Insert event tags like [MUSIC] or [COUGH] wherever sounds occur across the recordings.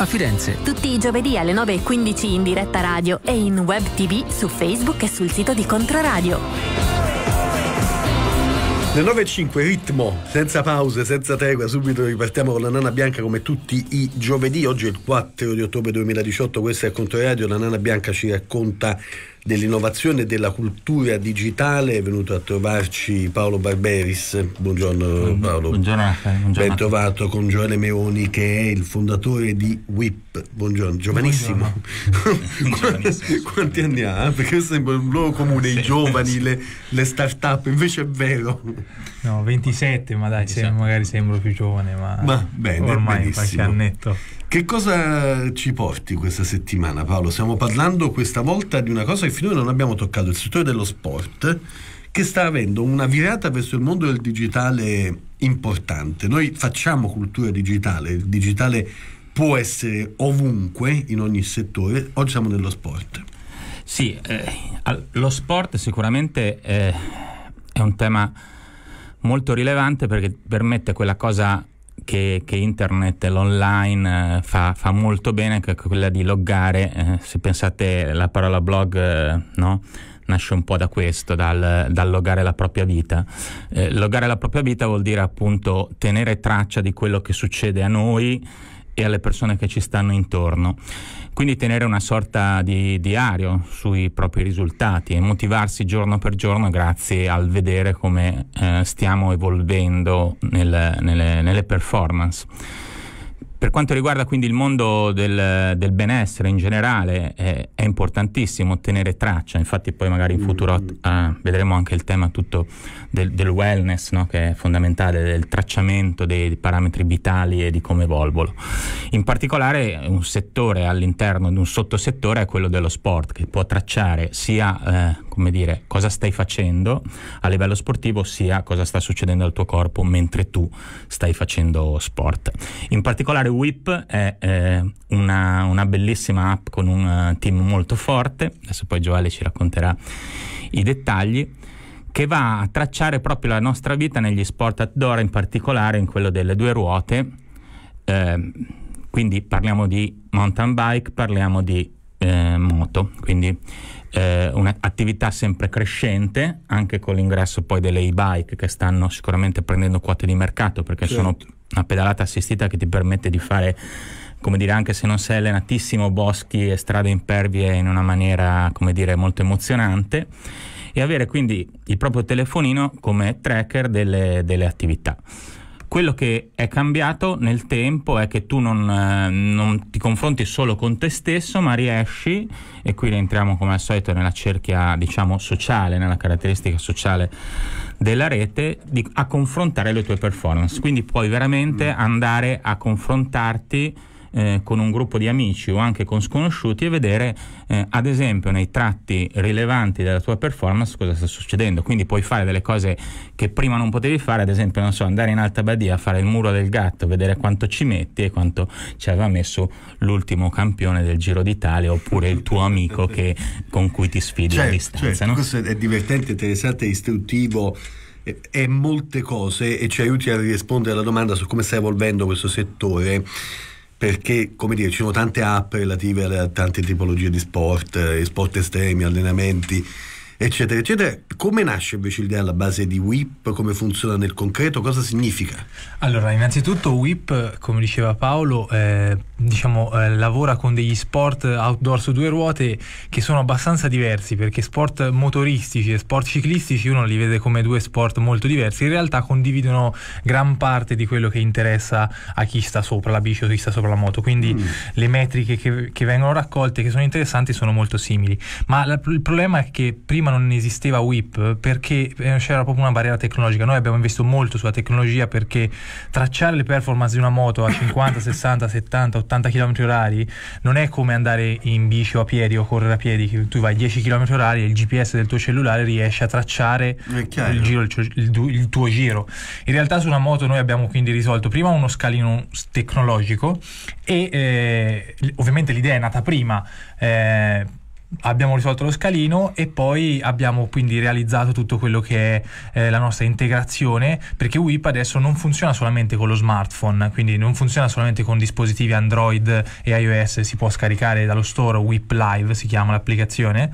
a Firenze. Tutti i giovedì alle 9.15 in diretta radio e in web tv su Facebook e sul sito di Controradio. Le 9.05 ritmo, senza pause, senza tregua, subito ripartiamo con la nana bianca come tutti i giovedì, oggi è il 4 di ottobre 2018, questo è Controradio, la nana bianca ci racconta dell'innovazione e della cultura digitale è venuto a trovarci Paolo Barberis. Buongiorno Paolo. Buongiorno, Raffaele. buongiorno. Ben trovato con Gioele Meoni che è il fondatore di WIP. Buongiorno, giovanissimo. Buongiorno. [LAUGHS] Quanti anni ha? Perché sembra un luogo comune, sì. i giovani, le, le start-up, invece è vero. No, 27, ma dai, 27. magari sembro più giovane, ma, ma bene, ormai benissimo. qualche annetto. Che cosa ci porti questa settimana Paolo? Stiamo parlando questa volta di una cosa che finora non abbiamo toccato, il settore dello sport che sta avendo una virata verso il mondo del digitale importante. Noi facciamo cultura digitale, il digitale può essere ovunque, in ogni settore, oggi siamo nello sport. Sì, eh, lo sport sicuramente è, eh, è un tema molto rilevante perché permette quella cosa che, che internet, l'online eh, fa, fa, molto bene, che è quella di loggare, eh, se pensate la parola blog, eh, no? nasce un po' da questo, dal, dal logare la propria vita. Eh, logare la propria vita vuol dire appunto tenere traccia di quello che succede a noi e alle persone che ci stanno intorno. Quindi tenere una sorta di diario sui propri risultati e motivarsi giorno per giorno grazie al vedere come eh, stiamo evolvendo nel, nelle, nelle performance. Per quanto riguarda quindi il mondo del, del benessere in generale, è, è, importantissimo tenere traccia, infatti poi magari in mm, futuro eh, vedremo anche il tema tutto del, del wellness, no? che è fondamentale, del tracciamento dei parametri vitali e di come evolvono. In particolare un settore all'interno di un sottosettore è quello dello sport, che può tracciare sia eh, come dire, cosa stai facendo a livello sportivo, ossia cosa sta succedendo al tuo corpo mentre tu stai facendo sport. In particolare Whip è eh, una, una, bellissima app con un eh, team molto forte, adesso poi Giovanni ci racconterà i dettagli che va a tracciare proprio la nostra vita negli sport outdoor, in particolare in quello delle due ruote. Eh, quindi parliamo di mountain bike, parliamo di eh, moto, quindi eh, un'attività sempre crescente, anche con l'ingresso poi delle e-bike che stanno sicuramente prendendo quote di mercato perché certo. sono una pedalata assistita che ti permette di fare come dire, anche se non sei allenatissimo, boschi e strade impervie in una maniera, come dire, molto emozionante e avere quindi il proprio telefonino come tracker delle, delle attività. Quello che è cambiato nel tempo è che tu non, eh, non ti confronti solo con te stesso, ma riesci, e qui rientriamo come al solito nella cerchia diciamo sociale, nella caratteristica sociale della rete, di, a confrontare le tue performance. Quindi puoi veramente mm. andare a confrontarti eh, con un gruppo di amici o anche con sconosciuti e vedere eh, ad esempio nei tratti rilevanti della tua performance cosa sta succedendo. Quindi puoi fare delle cose che prima non potevi fare, ad esempio non so, andare in alta badia a fare il muro del gatto, vedere quanto ci metti e quanto ci aveva messo l'ultimo campione del Giro d'Italia oppure il tuo amico che, con cui ti sfidi certo, a distanza. Certo. No? Questo è divertente, interessante, istruttivo E molte cose e ci aiuti a rispondere alla domanda su come sta evolvendo questo settore perché come dire, ci sono tante app relative a tante tipologie di sport, eh, sport estremi, allenamenti eccetera, eccetera. Come nasce invece l'idea alla base di WIP? Come funziona nel concreto? Cosa significa? Allora, innanzitutto WIP, come diceva Paolo, eh, diciamo, eh, lavora con degli sport outdoor su due ruote che sono abbastanza diversi, perché sport motoristici e sport ciclistici uno li vede come due sport molto diversi, in realtà condividono gran parte di quello che interessa a chi sta sopra la bici o chi sta sopra la moto, quindi mm. le metriche che, che vengono raccolte, che sono interessanti, sono molto simili. Ma la, il problema è che prima prima non esisteva WIP perché eh, c'era proprio una barriera tecnologica. Noi abbiamo investito molto sulla tecnologia perché tracciare le performance di una moto a 50, 60, 70, 80 km orari non è come andare in bici o a piedi o correre a piedi, che tu vai 10 km orari e il GPS del tuo cellulare riesce a tracciare il, giro, il, il tuo giro. In realtà su una moto noi abbiamo quindi risolto prima uno scalino tecnologico e eh, ovviamente l'idea è nata prima. Eh, abbiamo risolto lo scalino e poi abbiamo quindi realizzato tutto quello che è eh, la nostra integrazione perché WIP adesso non funziona solamente con lo smartphone quindi non funziona solamente con dispositivi Android e iOS si può scaricare dallo store WIP Live si chiama l'applicazione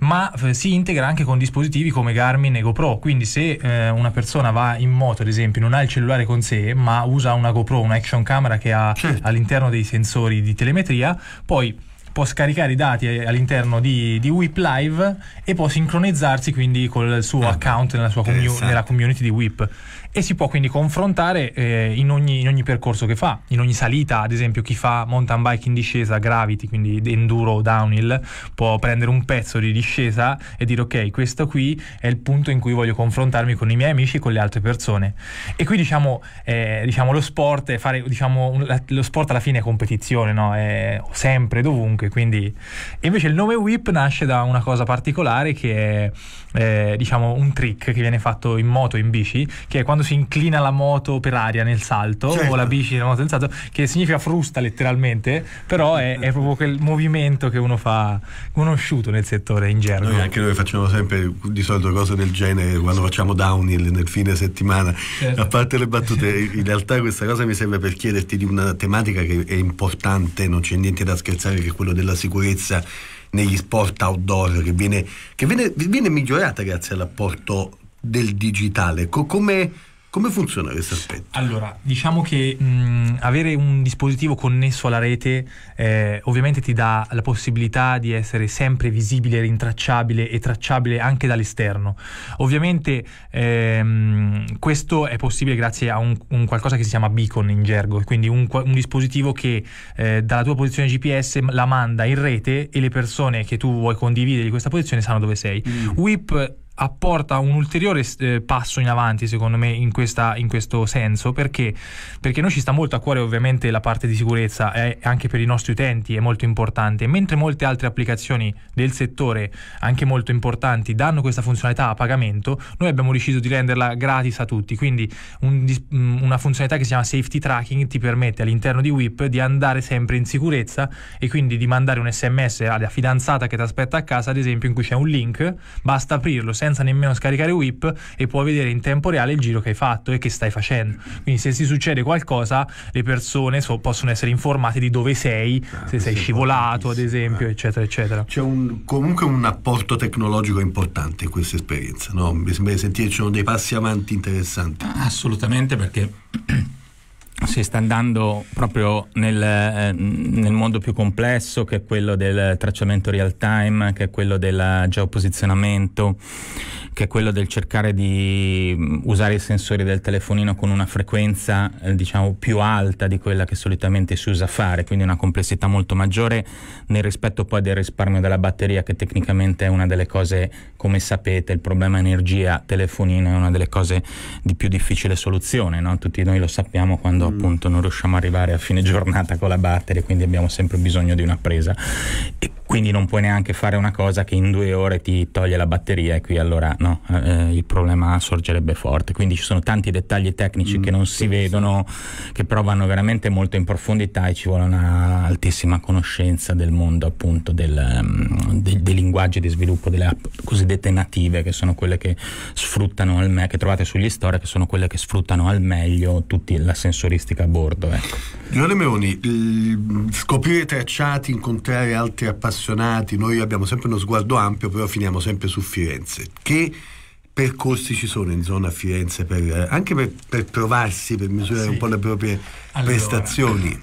ma eh, si integra anche con dispositivi come Garmin e GoPro quindi se eh, una persona va in moto ad esempio non ha il cellulare con sé ma usa una GoPro una action camera che ha certo. all'interno dei sensori di telemetria poi può scaricare i dati all'interno di, di Whip Live e può sincronizzarsi quindi col suo ah, account nella, sua commu- nella community di Whip e si può quindi confrontare eh, in, ogni, in, ogni, percorso che fa, in ogni salita, ad esempio chi fa mountain bike in discesa, gravity, quindi enduro o downhill, può prendere un pezzo di discesa e dire ok, questo qui è il punto in cui voglio confrontarmi con i miei amici e con le altre persone. E qui diciamo, eh, diciamo lo sport, fare, diciamo, lo sport alla fine è competizione, no? è sempre, dovunque comunque. Quindi... E invece il nome whip nasce da una cosa particolare che è eh, diciamo un trick che viene fatto in moto, in bici, che è quando si inclina la moto per aria nel salto certo. o la certo. bici nella moto nel salto, che significa frusta letteralmente, però è, è proprio quel movimento che uno fa conosciuto nel settore in gergo. Noi anche noi facciamo sempre di solito cose del genere quando facciamo downhill nel fine settimana. Certo. A parte le battute, in realtà questa cosa mi serve per chiederti di una tematica che è importante, non c'è niente da scherzare, che è quello della sicurezza negli sport outdoor che viene, che viene, viene migliorata grazie all'apporto del digitale. come come funziona questo aspetto? Allora, diciamo che mh, avere un dispositivo connesso alla rete eh, ovviamente ti dà la possibilità di essere sempre visibile, rintracciabile e tracciabile anche dall'esterno. Ovviamente ehm, questo è possibile grazie a un, un, qualcosa che si chiama beacon in gergo, quindi un, un dispositivo che eh, dalla tua posizione GPS la manda in rete e le persone che tu vuoi condividere di questa posizione sanno dove sei. Mm. WIP apporta un ulteriore eh, passo in avanti secondo me in, questa, in questo senso perché, perché noi ci sta molto a cuore ovviamente la parte di sicurezza eh, anche per i nostri utenti è molto importante mentre molte altre applicazioni del settore anche molto importanti danno questa funzionalità a pagamento noi abbiamo deciso di renderla gratis a tutti quindi un, mm, una funzionalità che si chiama safety tracking ti permette all'interno di WIP di andare sempre in sicurezza e quindi di mandare un sms alla fidanzata che ti aspetta a casa ad esempio in cui c'è un link basta aprirlo sempre senza nemmeno scaricare whip e può vedere in tempo reale il giro che hai fatto e che stai facendo. Quindi se si succede qualcosa le persone so, possono essere informate di dove sei, ah, se sei scivolato ad esempio, eh. eccetera, eccetera. C'è un, comunque un apporto tecnologico importante in questa esperienza, no? mi sembra di sentire ci sono dei passi avanti interessanti. Ah, assolutamente perché... [CLEARS THROAT] si sta andando proprio nel, eh, nel, mondo più complesso che è quello del tracciamento real time, che è quello del geoposizionamento, che è quello del cercare di mm, usare i sensori del telefonino con una frequenza eh, diciamo più alta di quella che solitamente si usa fare, quindi una complessità molto maggiore nel rispetto poi del risparmio della batteria che tecnicamente è una delle cose, come sapete, il problema energia telefonino è una delle cose di più difficile soluzione, no? tutti noi lo sappiamo quando mm. appunto non riusciamo ad arrivare a fine giornata con la batteria, quindi abbiamo sempre bisogno di una presa e quindi non puoi neanche fare una cosa che in due ore ti toglie la batteria e qui allora... non no, eh, il problema sorgerebbe forte. Quindi ci sono tanti dettagli tecnici mm, che non si vedono, che provano veramente molto in profondità e ci vuole una altissima conoscenza del mondo appunto del, um, mm, dei, dei, linguaggi di sviluppo delle app cosiddette native, che sono quelle che sfruttano al meglio, che trovate sugli store, che sono quelle che sfruttano al meglio tutta la sensoristica a bordo. Ecco. Giovanni Meoni, scoprire tracciati, incontrare altri appassionati, noi abbiamo sempre uno sguardo ampio, però finiamo sempre su Firenze. Che percorsi ci sono in zona Firenze per, anche per, per provarsi, per misurare ah, sì. un po' le proprie allora, prestazioni?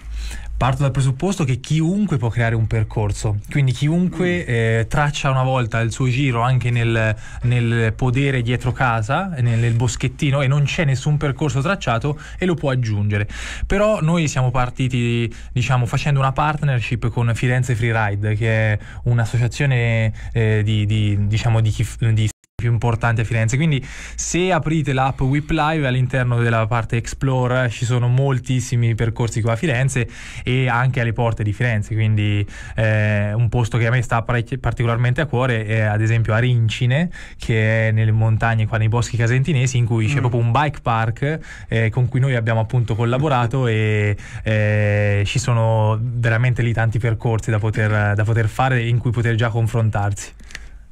Parto dal presupposto che chiunque può creare un percorso, quindi chiunque mm. eh, traccia una volta il suo giro anche nel, nel podere dietro casa, nel, nel, boschettino e non c'è nessun percorso tracciato e lo può aggiungere. Però noi siamo partiti diciamo facendo una partnership con Firenze Freeride che è un'associazione eh, di, di, diciamo, di, chi, di più importanti a Firenze. Quindi se aprite l'app Whip Live all'interno della parte Explore ci sono moltissimi percorsi qua a Firenze e anche alle porte di Firenze, quindi eh, un posto che a me sta particolarmente a cuore è ad esempio a Rincine, che è nelle montagne qua nei boschi casentinesi in cui mm. c'è proprio un bike park eh, con cui noi abbiamo appunto collaborato e eh, ci sono veramente lì tanti percorsi da poter, da poter fare in cui poter già confrontarsi.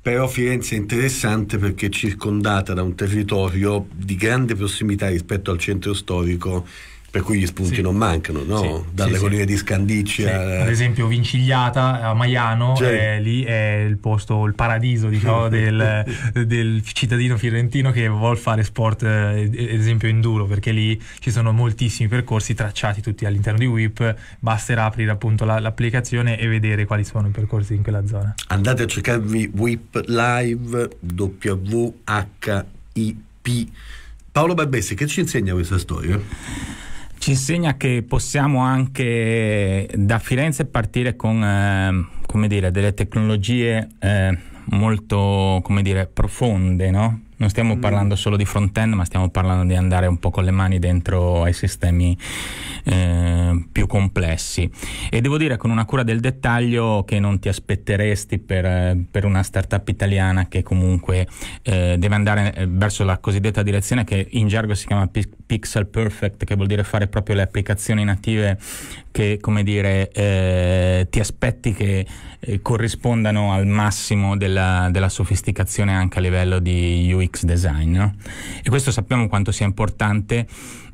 Però Firenze è interessante perché è circondata da un territorio di grande prossimità rispetto al centro storico per cui gli spunti sì. non mancano, no? sì, Dalle sì, colline di Scandiccia. Ad esempio Vincigliata a Maiano, eh, lì è il posto, il paradiso diciamo, [LAUGHS] del, del, cittadino fiorentino che vuole fare sport, ad eh, esempio enduro, perché lì ci sono moltissimi percorsi tracciati tutti all'interno di WIP, basterà aprire appunto la, l'applicazione e vedere quali sono i percorsi in quella zona. Andate a cercarvi WIP Live WHIP. Paolo Barbessi, che ci insegna questa storia? Ci insegna che possiamo anche eh, da Firenze partire con eh, dire, delle tecnologie eh, molto dire, profonde, no? Non stiamo mm. parlando solo di front-end, ma stiamo parlando di andare un po' con le mani dentro ai sistemi eh, più complessi. E devo dire con una cura del dettaglio che non ti aspetteresti per, per una startup italiana che comunque eh, deve andare eh, verso la cosiddetta direzione che in gergo si chiama pixel perfect, che vuol dire fare proprio le applicazioni native che come dire, eh, ti aspetti che eh, corrispondano al massimo della, della, sofisticazione anche a livello di UX design. No? E questo sappiamo quanto sia importante.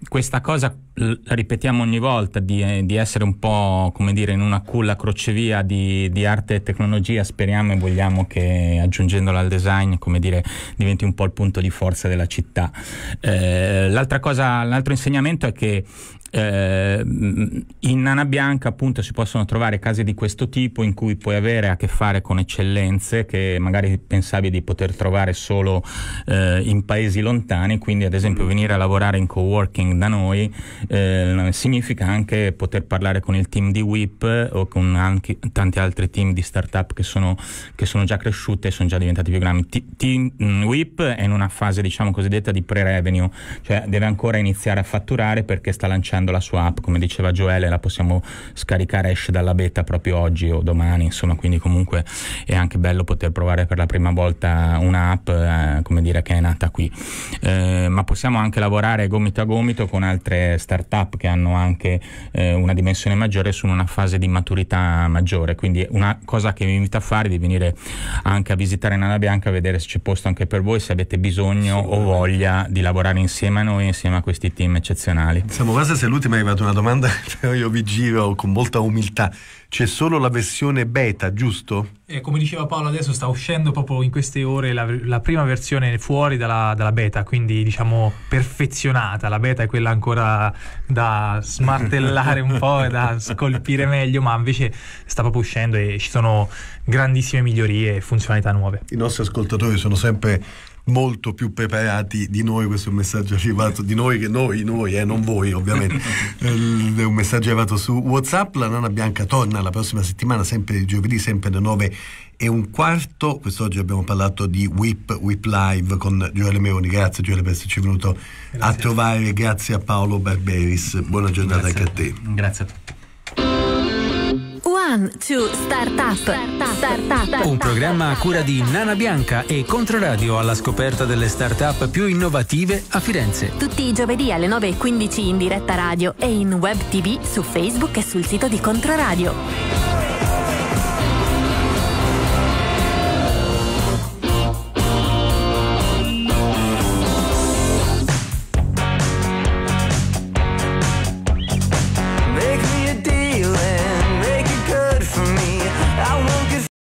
Questa cosa la ripetiamo ogni volta di, eh, di, essere un po' come dire in una culla crocevia di, di, arte e tecnologia speriamo e vogliamo che aggiungendola al design come dire diventi un po' il punto di forza della città eh, l'altra cosa l'altro insegnamento è che eh, in Nana Bianca appunto si possono trovare casi di questo tipo in cui puoi avere a che fare con eccellenze che magari pensavi di poter trovare solo eh, in paesi lontani, quindi ad esempio mm. venire a lavorare in co-working da noi eh, significa anche poter parlare con il team di WIP eh, o con anche tanti altri team di startup che sono, che sono già cresciute e sono già diventati più grandi. T- team, mm, WIP è in una fase diciamo cosiddetta di pre-revenue, cioè deve ancora iniziare a fatturare perché sta lanciando scaricando la sua app, come diceva Joele, la possiamo scaricare, esce dalla beta proprio oggi o domani, insomma, quindi comunque è anche bello poter provare per la prima volta un'app, eh, come dire, che è nata qui. Eh, ma possiamo anche lavorare gomito a gomito con altre start-up che hanno anche eh, una dimensione maggiore su una fase di maturità maggiore, quindi una cosa che vi invito a fare è di venire anche a visitare Nana Bianca, a vedere se c'è posto anche per voi, se avete bisogno o voglia di lavorare insieme a noi, insieme a questi team eccezionali. Siamo quasi questa è l'ultima, è arrivata una domanda, che [LAUGHS] io vi giro con molta umiltà. C'è solo la versione beta, giusto? E come diceva Paolo adesso sta uscendo proprio in queste ore la, la prima versione fuori dalla, dalla, beta, quindi diciamo perfezionata. La beta è quella ancora da smartellare un po' e da scolpire meglio, ma invece sta proprio uscendo e ci sono grandissime migliorie e funzionalità nuove. I nostri ascoltatori sono sempre molto più preparati di noi, questo è un messaggio arrivato di noi che noi, noi, eh, non voi ovviamente, [LAUGHS] eh, è un messaggio arrivato su Whatsapp, la nana bianca torna la prossima settimana, sempre giovedì, sempre alle 9 e un quarto, quest'oggi abbiamo parlato di Whip, Whip Live con Gioele Meroni, grazie Gioele per esserci venuto grazie. a trovare, grazie a Paolo Barberis, buona giornata grazie. anche a te. Grazie a tutti. One, two, start up. Start up. Start up. Un programma a cura di Nana Bianca e Controradio alla scoperta delle start-up più innovative a Firenze. Tutti i giovedì alle 9.15 in diretta radio e in web tv su Facebook e sul sito di Controradio.